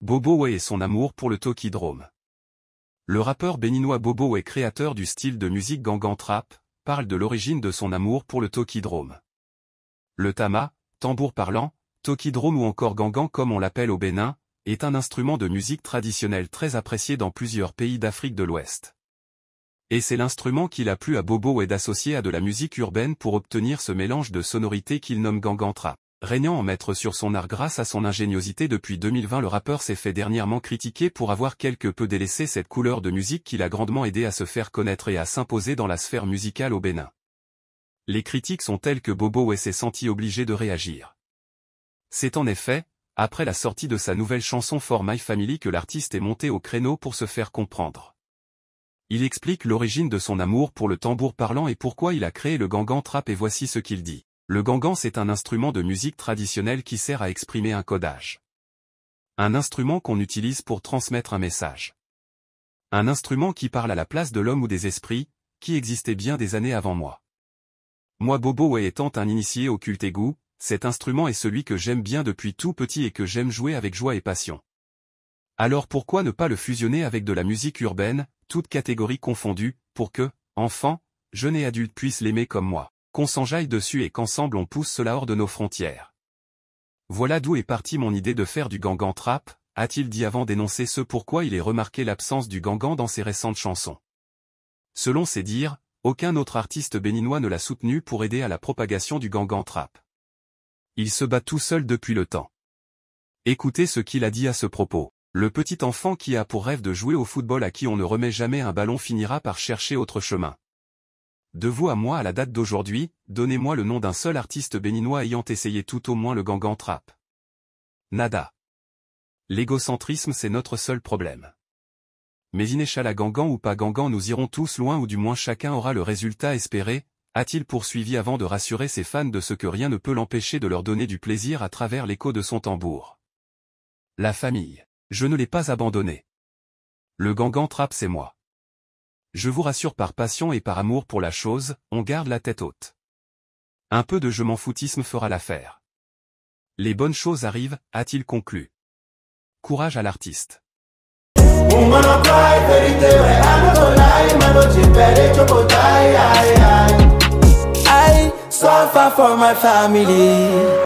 Bobo et son amour pour le Tokidrome. Le rappeur béninois Bobo Way, créateur du style de musique gangan trap, parle de l'origine de son amour pour le Tokidrome. Le tama, tambour parlant, Tokidrome ou encore gangan comme on l'appelle au Bénin, est un instrument de musique traditionnelle très apprécié dans plusieurs pays d'Afrique de l'Ouest. Et c'est l'instrument qu'il a plu à Bobo et d'associer à de la musique urbaine pour obtenir ce mélange de sonorités qu'il nomme Gangantra. Régnant en maître sur son art grâce à son ingéniosité depuis 2020 le rappeur s'est fait dernièrement critiquer pour avoir quelque peu délaissé cette couleur de musique qu'il a grandement aidé à se faire connaître et à s'imposer dans la sphère musicale au Bénin. Les critiques sont telles que Bobo s'est senti obligé de réagir. C'est en effet, après la sortie de sa nouvelle chanson For My Family que l'artiste est monté au créneau pour se faire comprendre. Il explique l'origine de son amour pour le tambour parlant et pourquoi il a créé le gangan trap et voici ce qu'il dit. Le gangan c'est un instrument de musique traditionnelle qui sert à exprimer un codage. Un instrument qu'on utilise pour transmettre un message. Un instrument qui parle à la place de l'homme ou des esprits, qui existait bien des années avant moi. Moi Bobo et étant un initié au culte égout, cet instrument est celui que j'aime bien depuis tout petit et que j'aime jouer avec joie et passion. Alors pourquoi ne pas le fusionner avec de la musique urbaine, toutes catégories confondues, pour que, enfants, jeunes et adultes puissent l'aimer comme moi. Qu'on s'enjaille dessus et qu'ensemble on pousse cela hors de nos frontières. Voilà d'où est partie mon idée de faire du gangan trap, a-t-il dit avant d'énoncer ce pourquoi il est remarqué l'absence du gangan dans ses récentes chansons. Selon ses dires, aucun autre artiste béninois ne l'a soutenu pour aider à la propagation du gangan trap. Il se bat tout seul depuis le temps. Écoutez ce qu'il a dit à ce propos. Le petit enfant qui a pour rêve de jouer au football à qui on ne remet jamais un ballon finira par chercher autre chemin. De vous à moi à la date d'aujourd'hui, donnez-moi le nom d'un seul artiste béninois ayant essayé tout au moins le gangan trap. Nada. L'égocentrisme c'est notre seul problème. Mais inéchala gangan ou pas gangan nous irons tous loin ou du moins chacun aura le résultat espéré, a-t-il poursuivi avant de rassurer ses fans de ce que rien ne peut l'empêcher de leur donner du plaisir à travers l'écho de son tambour. La famille. Je ne l'ai pas abandonné. Le gangant trappe c'est moi. Je vous rassure par passion et par amour pour la chose, on garde la tête haute. Un peu de je m'en foutisme fera l'affaire. Les bonnes choses arrivent, a-t-il conclu. Courage à l'artiste.